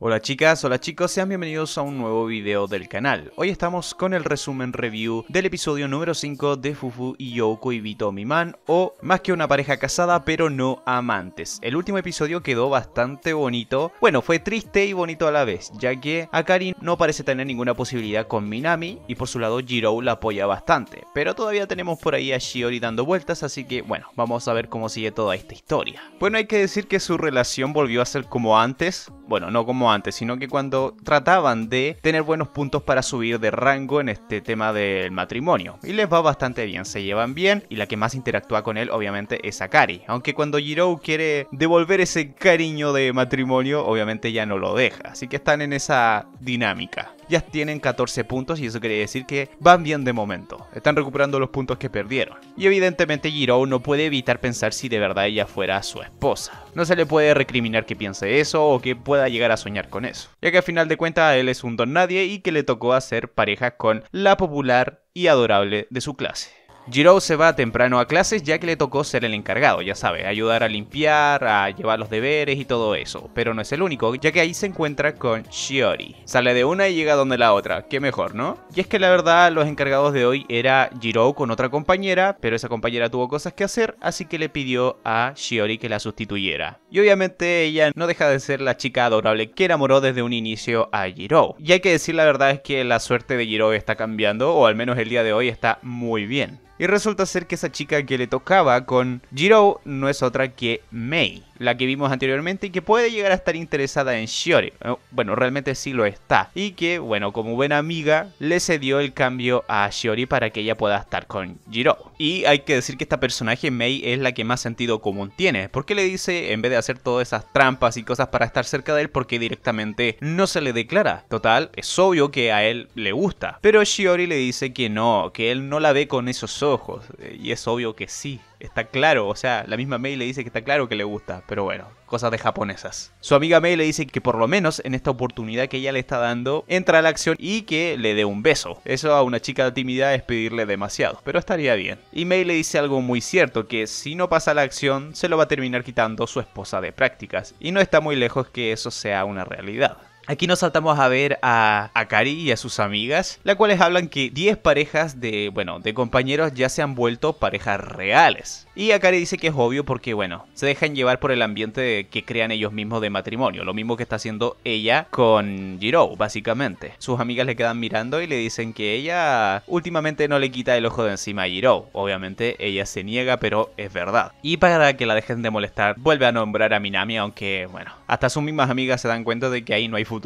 Hola chicas, hola chicos, sean bienvenidos a un nuevo video del canal. Hoy estamos con el resumen review del episodio número 5 de Fufu y Yoko y Vito Man, o más que una pareja casada pero no amantes. El último episodio quedó bastante bonito, bueno fue triste y bonito a la vez, ya que Akari no parece tener ninguna posibilidad con Minami y por su lado Jirou la apoya bastante, pero todavía tenemos por ahí a Shiori dando vueltas, así que bueno, vamos a ver cómo sigue toda esta historia. Bueno hay que decir que su relación volvió a ser como antes, bueno no como antes, sino que cuando trataban de tener buenos puntos para subir de rango en este tema del matrimonio. Y les va bastante bien, se llevan bien y la que más interactúa con él obviamente es Akari. Aunque cuando Jirou quiere devolver ese cariño de matrimonio, obviamente ya no lo deja. Así que están en esa dinámica ya tienen 14 puntos y eso quiere decir que van bien de momento. Están recuperando los puntos que perdieron. Y evidentemente Jiro no puede evitar pensar si de verdad ella fuera su esposa. No se le puede recriminar que piense eso o que pueda llegar a soñar con eso. Ya que al final de cuentas él es un don nadie y que le tocó hacer pareja con la popular y adorable de su clase. Jirou se va temprano a clases ya que le tocó ser el encargado, ya sabe, ayudar a limpiar, a llevar los deberes y todo eso. Pero no es el único, ya que ahí se encuentra con Shiori. Sale de una y llega donde la otra, qué mejor, ¿no? Y es que la verdad los encargados de hoy era Jirou con otra compañera, pero esa compañera tuvo cosas que hacer, así que le pidió a Shiori que la sustituyera. Y obviamente ella no deja de ser la chica adorable que enamoró desde un inicio a Jirou. Y hay que decir la verdad es que la suerte de Jirou está cambiando, o al menos el día de hoy está muy bien. Y resulta ser que esa chica que le tocaba con Jiro no es otra que Mei la que vimos anteriormente y que puede llegar a estar interesada en Shiori. Eh, bueno, realmente sí lo está. Y que, bueno, como buena amiga, le cedió el cambio a Shiori para que ella pueda estar con Jiro. Y hay que decir que esta personaje Mei es la que más sentido común tiene. Porque le dice, en vez de hacer todas esas trampas y cosas para estar cerca de él, porque directamente no se le declara. Total, es obvio que a él le gusta. Pero Shiori le dice que no, que él no la ve con esos ojos. Eh, y es obvio que sí está claro, o sea, la misma Mei le dice que está claro que le gusta, pero bueno, cosas de japonesas. Su amiga Mei le dice que por lo menos en esta oportunidad que ella le está dando, entra a la acción y que le dé un beso. Eso a una chica de timidez es pedirle demasiado, pero estaría bien. Y Mei le dice algo muy cierto, que si no pasa la acción, se lo va a terminar quitando su esposa de prácticas, y no está muy lejos que eso sea una realidad. Aquí nos saltamos a ver a, Akari y a sus amigas, las cuales hablan que 10 parejas de, bueno, de compañeros ya se han vuelto parejas reales. Y Akari dice que es obvio porque, bueno, se dejan llevar por el ambiente que crean ellos mismos de matrimonio, lo mismo que está haciendo ella con Jiro, básicamente. Sus amigas le quedan mirando y le dicen que ella últimamente no le quita el ojo de encima a Jiro. Obviamente ella se niega, pero es verdad. Y para que la dejen de molestar, vuelve a nombrar a Minami, aunque, bueno, hasta sus mismas amigas se dan cuenta de que ahí no hay futuro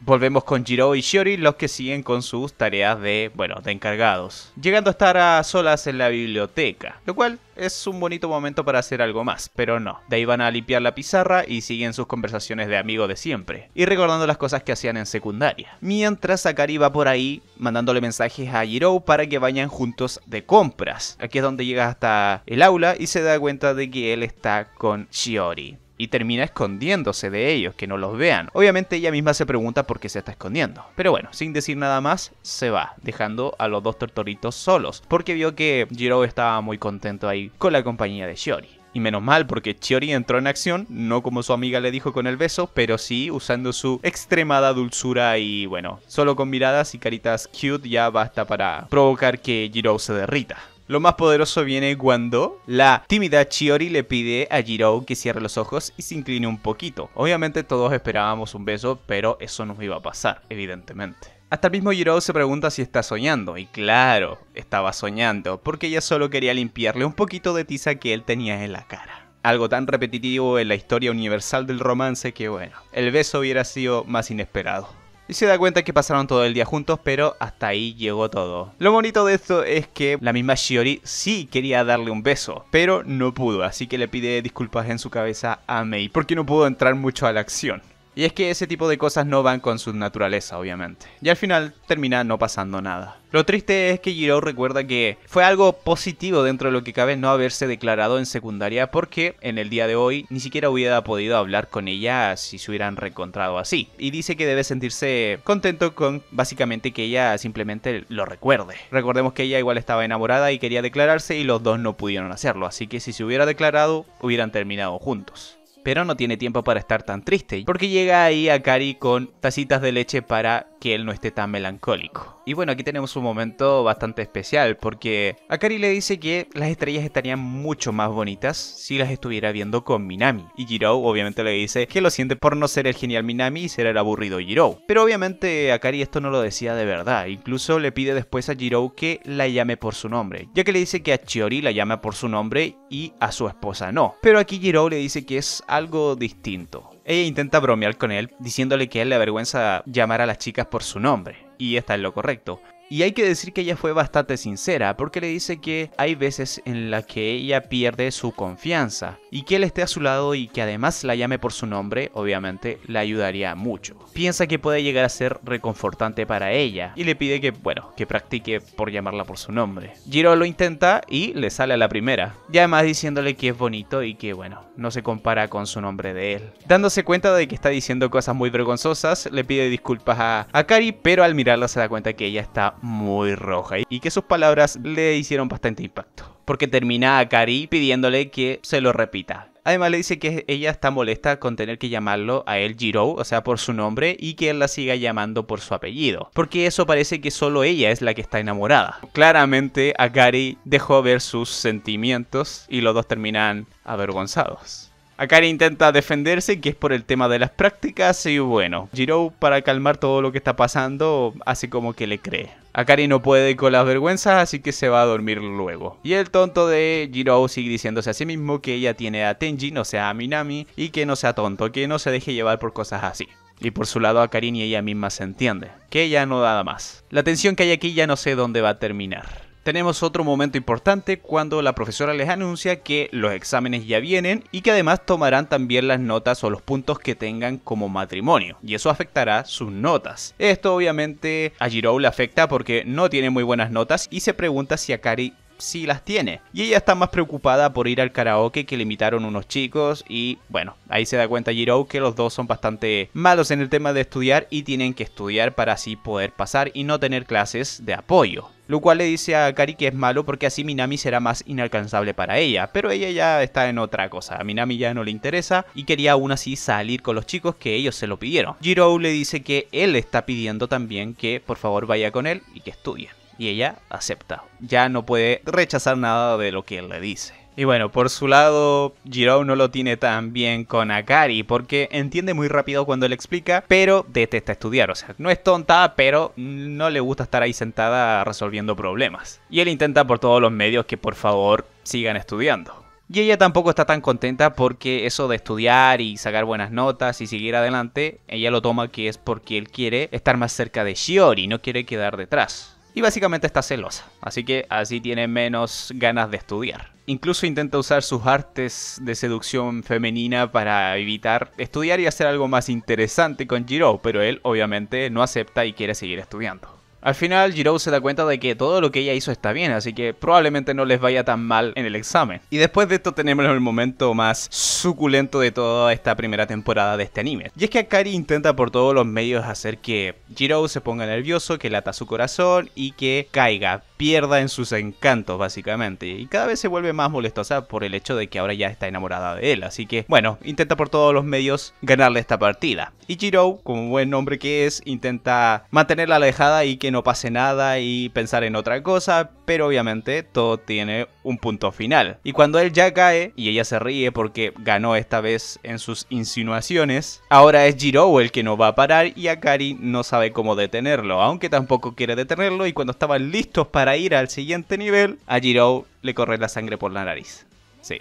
Volvemos con Jiro y Shiori, los que siguen con sus tareas de, bueno, de encargados, llegando a estar a solas en la biblioteca, lo cual es un bonito momento para hacer algo más, pero no. De ahí van a limpiar la pizarra y siguen sus conversaciones de amigo de siempre, y recordando las cosas que hacían en secundaria. Mientras Akari va por ahí mandándole mensajes a Jiro para que vayan juntos de compras. Aquí es donde llega hasta el aula y se da cuenta de que él está con Shiori y termina escondiéndose de ellos, que no los vean. Obviamente ella misma se pregunta por qué se está escondiendo. Pero bueno, sin decir nada más, se va, dejando a los dos tortoritos solos, porque vio que Jiro estaba muy contento ahí con la compañía de Shiori. Y menos mal, porque Chiori entró en acción, no como su amiga le dijo con el beso, pero sí usando su extremada dulzura y bueno, solo con miradas y caritas cute ya basta para provocar que Jiro se derrita. Lo más poderoso viene cuando la tímida Chiori le pide a Jirou que cierre los ojos y se incline un poquito. Obviamente todos esperábamos un beso, pero eso no iba a pasar, evidentemente. Hasta el mismo Jirou se pregunta si está soñando, y claro, estaba soñando, porque ella solo quería limpiarle un poquito de tiza que él tenía en la cara. Algo tan repetitivo en la historia universal del romance que bueno, el beso hubiera sido más inesperado y se da cuenta que pasaron todo el día juntos, pero hasta ahí llegó todo. Lo bonito de esto es que la misma Shiori sí quería darle un beso, pero no pudo, así que le pide disculpas en su cabeza a Mei, porque no pudo entrar mucho a la acción. Y es que ese tipo de cosas no van con su naturaleza, obviamente. Y al final termina no pasando nada. Lo triste es que Jiro recuerda que fue algo positivo dentro de lo que cabe no haberse declarado en secundaria porque en el día de hoy ni siquiera hubiera podido hablar con ella si se hubieran reencontrado así. Y dice que debe sentirse contento con básicamente que ella simplemente lo recuerde. Recordemos que ella igual estaba enamorada y quería declararse y los dos no pudieron hacerlo, así que si se hubiera declarado hubieran terminado juntos pero no tiene tiempo para estar tan triste, porque llega ahí a Akari con tacitas de leche para que él no esté tan melancólico. Y bueno, aquí tenemos un momento bastante especial porque Akari le dice que las estrellas estarían mucho más bonitas si las estuviera viendo con Minami. Y Jiro obviamente le dice que lo siente por no ser el genial Minami y ser el aburrido Jiro. Pero obviamente Akari esto no lo decía de verdad, incluso le pide después a Jiro que la llame por su nombre, ya que le dice que a Chiori la llama por su nombre y a su esposa no. Pero aquí Jiro le dice que es algo distinto, ella intenta bromear con él, diciéndole que él le avergüenza llamar a las chicas por su nombre, y está en lo correcto. Y hay que decir que ella fue bastante sincera, porque le dice que hay veces en las que ella pierde su confianza, y que él esté a su lado y que además la llame por su nombre, obviamente, la ayudaría mucho. Piensa que puede llegar a ser reconfortante para ella, y le pide que, bueno, que practique por llamarla por su nombre. Giro lo intenta y le sale a la primera, y además diciéndole que es bonito y que, bueno, no se compara con su nombre de él. Dándose cuenta de que está diciendo cosas muy vergonzosas, le pide disculpas a, Akari. pero al mirarla se da cuenta que ella está muy roja y que sus palabras le hicieron bastante impacto. Porque termina a Kari pidiéndole que se lo repita. Además le dice que ella está molesta con tener que llamarlo a él Giro, o sea, por su nombre, y que él la siga llamando por su apellido. Porque eso parece que solo ella es la que está enamorada. Claramente, Akari dejó ver sus sentimientos y los dos terminan avergonzados. Akari intenta defenderse, que es por el tema de las prácticas, y bueno, Jirou para calmar todo lo que está pasando, hace como que le cree. Akari no puede con las vergüenzas, así que se va a dormir luego. Y el tonto de Jirou sigue diciéndose a sí mismo que ella tiene a Tenji, no sea a Minami, y que no sea tonto, que no se deje llevar por cosas así. Y por su lado Akari ni y ella misma se entiende, que ella no da más. La tensión que hay aquí ya no sé dónde va a terminar tenemos otro momento importante cuando la profesora les anuncia que los exámenes ya vienen y que además tomarán también las notas o los puntos que tengan como matrimonio y eso afectará sus notas. Esto obviamente a Jiro le afecta porque no tiene muy buenas notas y se pregunta si a Kari si las tiene. Y ella está más preocupada por ir al karaoke que le invitaron unos chicos y bueno, ahí se da cuenta Jiro que los dos son bastante malos en el tema de estudiar y tienen que estudiar para así poder pasar y no tener clases de apoyo. Lo cual le dice a Kari que es malo porque así Minami será más inalcanzable para ella, pero ella ya está en otra cosa, a Minami ya no le interesa y quería aún así salir con los chicos que ellos se lo pidieron. Jiro le dice que él está pidiendo también que por favor vaya con él y que estudie y ella acepta. Ya no puede rechazar nada de lo que él le dice. Y bueno, por su lado, Jirou no lo tiene tan bien con Akari, porque entiende muy rápido cuando le explica, pero detesta estudiar. O sea, no es tonta, pero no le gusta estar ahí sentada resolviendo problemas. Y él intenta por todos los medios que por favor sigan estudiando. Y ella tampoco está tan contenta porque eso de estudiar y sacar buenas notas y seguir adelante, ella lo toma que es porque él quiere estar más cerca de Shiori, no quiere quedar detrás y básicamente está celosa, así que así tiene menos ganas de estudiar. Incluso intenta usar sus artes de seducción femenina para evitar estudiar y hacer algo más interesante con Jiro, pero él obviamente no acepta y quiere seguir estudiando. Al final, Jirou se da cuenta de que todo lo que ella hizo está bien, así que probablemente no les vaya tan mal en el examen. Y después de esto tenemos el momento más suculento de toda esta primera temporada de este anime. Y es que Akari intenta por todos los medios hacer que Jirou se ponga nervioso, que lata su corazón y que caiga pierda en sus encantos, básicamente. Y cada vez se vuelve más molestosa por el hecho de que ahora ya está enamorada de él. Así que, bueno, intenta por todos los medios ganarle esta partida. Y Jiro, como buen hombre que es, intenta mantenerla alejada y que no pase nada y pensar en otra cosa, pero obviamente todo tiene un punto final. Y cuando él ya cae, y ella se ríe porque ganó esta vez en sus insinuaciones, ahora es Jiro el que no va a parar y Akari no sabe cómo detenerlo, aunque tampoco quiere detenerlo y cuando estaban listos para ir al siguiente nivel, a Jirou le corre la sangre por la nariz. Sí.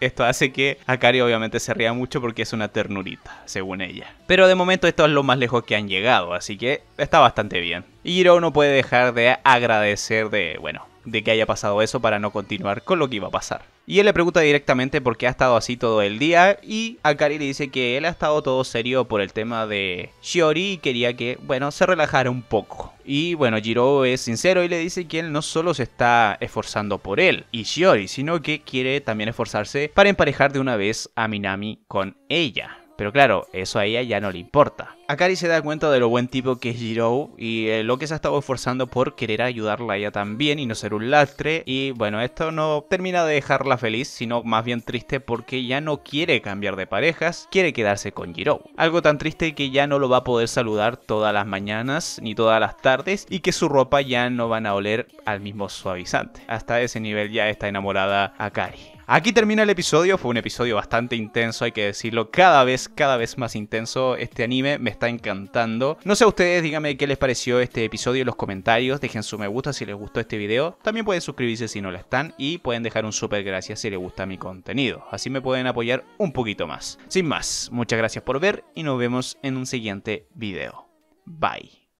Esto hace que Akari obviamente se ría mucho porque es una ternurita, según ella. Pero de momento esto es lo más lejos que han llegado, así que está bastante bien. Y Jirou no puede dejar de agradecer de, bueno, de que haya pasado eso para no continuar con lo que iba a pasar. Y él le pregunta directamente por qué ha estado así todo el día. Y Akari le dice que él ha estado todo serio por el tema de Shiori y quería que, bueno, se relajara un poco. Y bueno, Jiro es sincero y le dice que él no solo se está esforzando por él y Shiori, sino que quiere también esforzarse para emparejar de una vez a Minami con ella. Pero claro, eso a ella ya no le importa. Akari se da cuenta de lo buen tipo que es Jirou y eh, lo que se ha estado esforzando por querer ayudarla a ella también y no ser un lastre. Y bueno, esto no termina de dejarla feliz, sino más bien triste porque ya no quiere cambiar de parejas, quiere quedarse con Jirou. Algo tan triste que ya no lo va a poder saludar todas las mañanas ni todas las tardes y que su ropa ya no van a oler al mismo suavizante. Hasta ese nivel ya está enamorada Akari. Aquí termina el episodio, fue un episodio bastante intenso, hay que decirlo, cada vez, cada vez más intenso. Este anime me está está encantando. No sé a ustedes, díganme qué les pareció este episodio en los comentarios. Dejen su me gusta si les gustó este video. También pueden suscribirse si no lo están y pueden dejar un súper gracias si les gusta mi contenido. Así me pueden apoyar un poquito más. Sin más, muchas gracias por ver y nos vemos en un siguiente video. Bye.